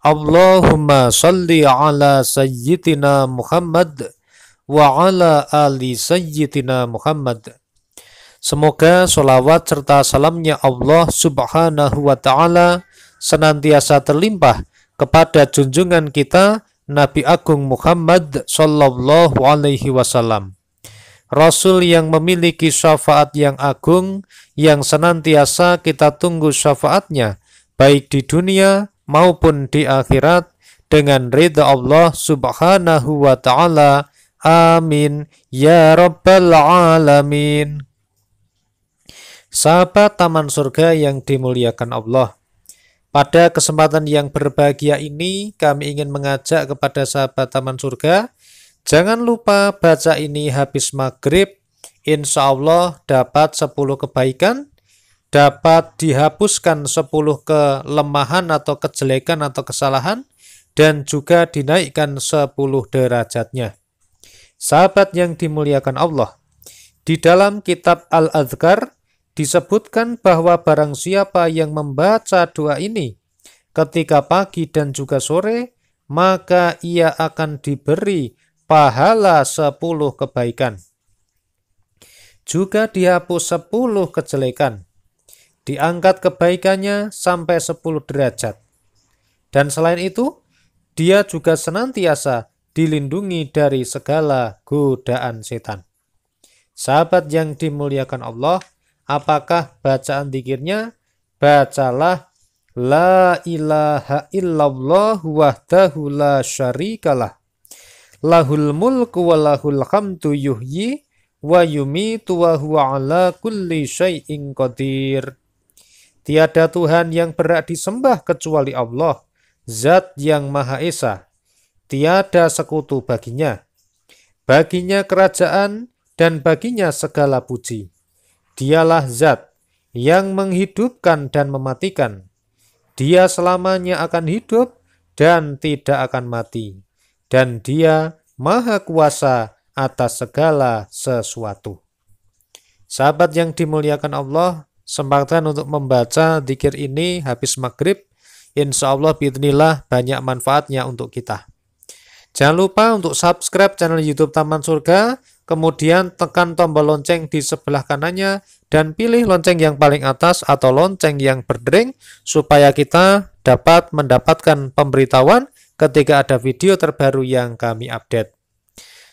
Allahumma salli ala sayyidina Muhammad wa ala ali sayyidina Muhammad. Semoga sholawat serta salamnya Allah subhanahu wa ta'ala senantiasa terlimpah kepada junjungan kita Nabi Agung Muhammad sallallahu alaihi wasallam. Rasul yang memiliki syafaat yang agung yang senantiasa kita tunggu syafaatnya baik di dunia maupun di akhirat dengan ridha Allah subhanahu wa ta'ala. Amin. Ya Rabbal Alamin. Sahabat Taman Surga yang dimuliakan Allah. Pada kesempatan yang berbahagia ini, kami ingin mengajak kepada sahabat Taman Surga, jangan lupa baca ini habis maghrib, insya Allah dapat 10 kebaikan dapat dihapuskan 10 kelemahan atau kejelekan atau kesalahan dan juga dinaikkan 10 derajatnya. Sahabat yang dimuliakan Allah, di dalam kitab Al-Adhkar disebutkan bahwa barang siapa yang membaca doa ini ketika pagi dan juga sore, maka ia akan diberi pahala 10 kebaikan. Juga dihapus 10 kejelekan diangkat kebaikannya sampai 10 derajat. Dan selain itu, dia juga senantiasa dilindungi dari segala godaan setan. Sahabat yang dimuliakan Allah, apakah bacaan dikirnya? Bacalah La ilaha illallah wahdahu la syarikalah. Lahul mulku wa lahul hamdu yuhyi wa yumitu wa huwa ala kulli syai'in qadir. Tiada Tuhan yang berhak disembah kecuali Allah, Zat yang Maha Esa. Tiada sekutu baginya. Baginya kerajaan dan baginya segala puji. Dialah Zat yang menghidupkan dan mematikan. Dia selamanya akan hidup dan tidak akan mati. Dan dia maha kuasa atas segala sesuatu. Sahabat yang dimuliakan Allah, Sempatkan untuk membaca dikir ini habis maghrib. Insya Allah bidnillah banyak manfaatnya untuk kita. Jangan lupa untuk subscribe channel YouTube Taman Surga, kemudian tekan tombol lonceng di sebelah kanannya dan pilih lonceng yang paling atas atau lonceng yang berdering supaya kita dapat mendapatkan pemberitahuan ketika ada video terbaru yang kami update.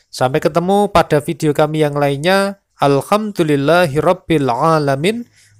Sampai ketemu pada video kami yang lainnya. Alhamdulillahirrabbilalamin. alamin.